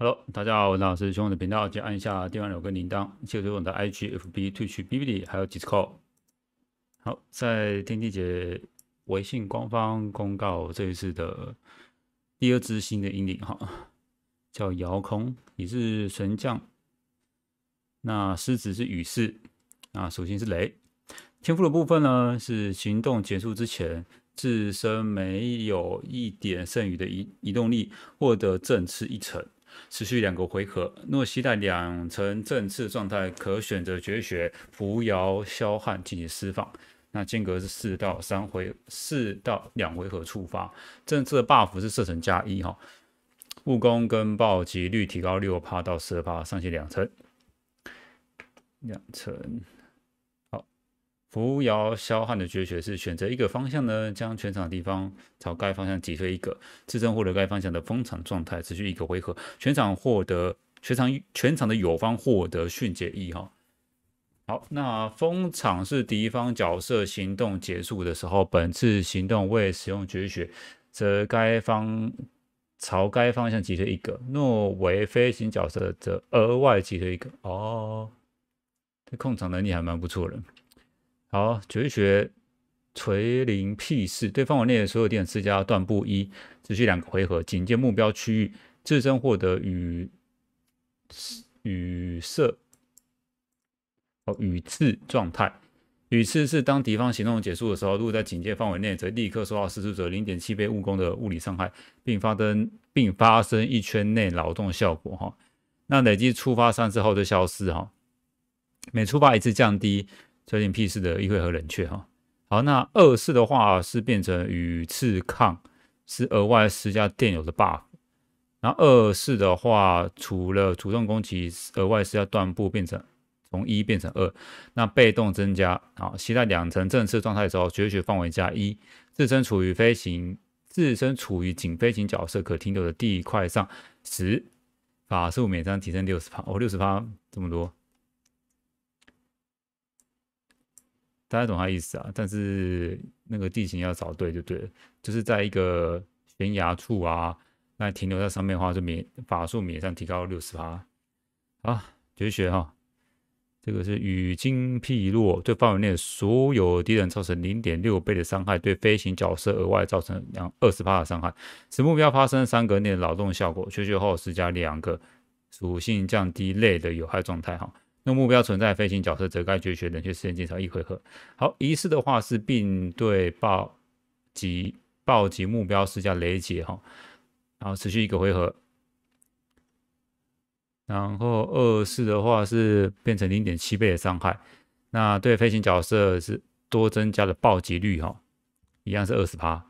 Hello，大家好，我是师雄的频道，请按一下订阅钮跟铃铛，记得追我的 IGFB、Twitch、b i b l 还有 Discord。好，在天地姐微信官方公告，这一次的第二支新的英雄哈，叫遥控，也是神将。那狮子是羽士啊，属性是雷，天赋的部分呢是行动结束之前，自身没有一点剩余的移移动力，获得正次一层。持续两个回合，若携带两层正刺状态，可选择绝学扶摇霄汉进行释放。那间隔是四到三回，四到两回合触发。政刺的 buff 是射程加一哈，物攻跟暴击率提高六趴到十趴，上限两层，两层。扶摇霄汉的绝学是选择一个方向呢，将全场敌方朝该方向击退一个，自身获得该方向的封场状态，持续一个回合。全场获得全场全场的友方获得迅捷一哈。好，那封场是敌方角色行动结束的时候，本次行动未使用绝学，则该方朝该方向击退一个。若为飞行角色，则额外击退一个。哦，这控场能力还蛮不错的。好，绝学垂铃屁式，对范围内的所有电人施加断步一，持续两个回合。警戒目标区域，自身获得与与色哦羽刺状态。羽刺是当敌方行动结束的时候，如果在警戒范围内，则立刻受到施术者零点七倍误工的物理伤害，并发生并发生一圈内劳动效果哈。那累计触发三次后就消失哈。每触发一次降低。最近 P 四的议会和冷却哈，好，那二四的话是变成与次抗，是额外施加电友的 buff。然后二四的话，除了主动攻击，额外是要断步变成从一变成二。那被动增加，好，携带两层正慑状态之后，绝学范围加一，自身处于飞行，自身处于仅飞行角色可停留的地块上，十法术免伤提升六十趴，哦，六十趴这么多。大家懂他意思啊？但是那个地形要找对就对了，就是在一个悬崖处啊，那停留在上面的话就免法术免上提高六十趴啊绝学哈，这个是雨精辟落，对范围内所有敌人造成零点六倍的伤害，对飞行角色额外造成两二十趴的伤害，使目标发生三格内的劳动效果，绝学后施加两个属性降低类的有害状态哈。那目标存在飞行角色，则该绝学冷却时间减少一回合。好，一式的话是并对暴击、暴击目标施加雷劫哈，然后持续一个回合。然后二式的话是变成零点七倍的伤害，那对飞行角色是多增加了暴击率哈，一样是二十趴。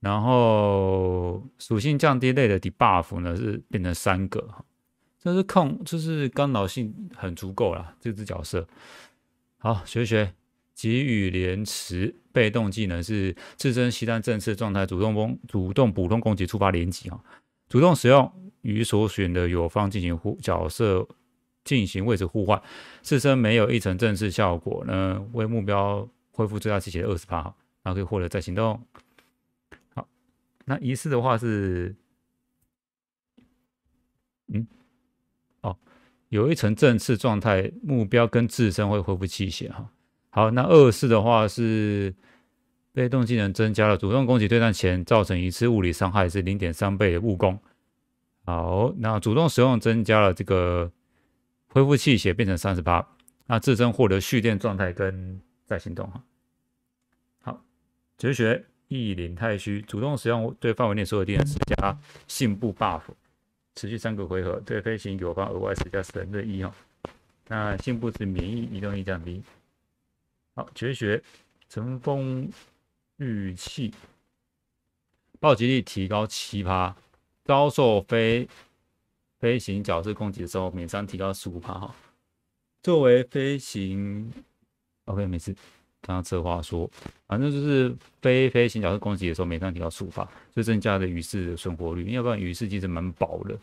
然后属性降低类的 debuff 呢是变成三个这是控，就是干扰性很足够了。这只角色，好学一学。给予连词，被动技能是自身西单正式状态，主动攻主动普通攻击触发连击啊。主动使用与所选的友方进行互角色进行位置互换，自身没有一层正式效果呢，为目标恢复最大气血的二十八，然后可以获得再行动。好，那一次的话是，嗯。哦，有一层正次状态，目标跟自身会恢复气血哈。好，那二式的话是被动技能增加了主动攻击对战前造成一次物理伤害是零点三倍的物攻。好，那主动使用增加了这个恢复气血变成三十八，那自身获得蓄电状态跟再行动哈。好，绝学意领太虚，主动使用对范围内所有敌人施加信步 buff。持续三个回合，对飞行友方额外施加神的意哦。那进步是免疫移动力降低。好，绝学乘风御气，暴击率提高七趴。遭受飞飞行角色攻击的时候，免伤提高十五趴。哈，作为飞行，OK 没事。刚策划说，反正就是飞飞行角色攻击的时候，每张提高触发，就增加的鱼翅的存活率。要不然鱼翅其实蛮薄的。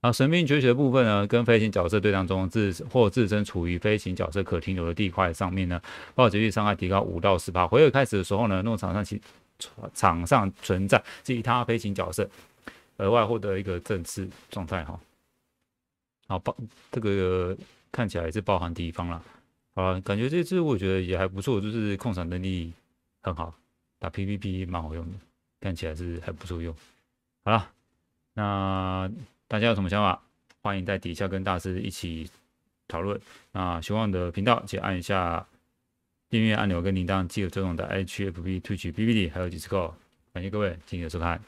啊，神兵绝学部分呢，跟飞行角色对战中自或自身处于飞行角色可停留的地块上面呢，暴击率伤害提高五到十八。回合开始的时候呢，弄场上其场上存在其他飞行角色，额外获得一个振翅状态哈。好，包这个看起来是包含敌方了。好了，感觉这次我觉得也还不错，就是控场能力很好，打 PVP 蛮好用的，看起来是还不错用。好了，那大家有什么想法，欢迎在底下跟大师一起讨论。那希望的频道，请按一下订阅按钮跟铃铛，记得这种的 h f b Twitch、PPT 还有 Discord，感谢各位今天的收看。